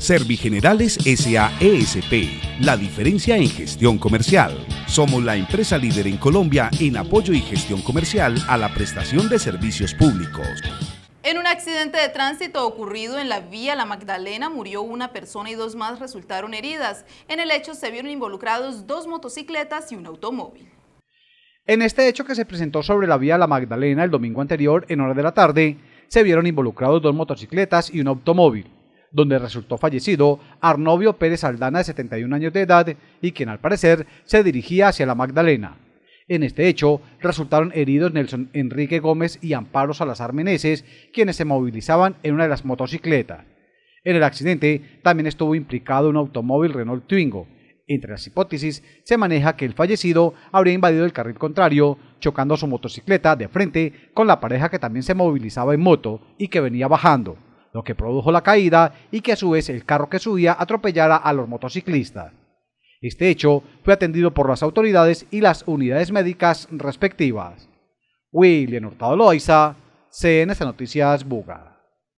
Servigenerales SAESP, la diferencia en gestión comercial. Somos la empresa líder en Colombia en apoyo y gestión comercial a la prestación de servicios públicos. En un accidente de tránsito ocurrido en la vía La Magdalena murió una persona y dos más resultaron heridas. En el hecho se vieron involucrados dos motocicletas y un automóvil. En este hecho que se presentó sobre la vía La Magdalena el domingo anterior en hora de la tarde, se vieron involucrados dos motocicletas y un automóvil donde resultó fallecido Arnovio Pérez Aldana de 71 años de edad y quien al parecer se dirigía hacia la Magdalena. En este hecho resultaron heridos Nelson Enrique Gómez y Amparo Salazar Meneses, quienes se movilizaban en una de las motocicletas. En el accidente también estuvo implicado un automóvil Renault Twingo. Entre las hipótesis se maneja que el fallecido habría invadido el carril contrario, chocando su motocicleta de frente con la pareja que también se movilizaba en moto y que venía bajando lo que produjo la caída y que a su vez el carro que subía atropellara a los motociclistas. Este hecho fue atendido por las autoridades y las unidades médicas respectivas. William Hurtado Loaiza, CNS Noticias Buga.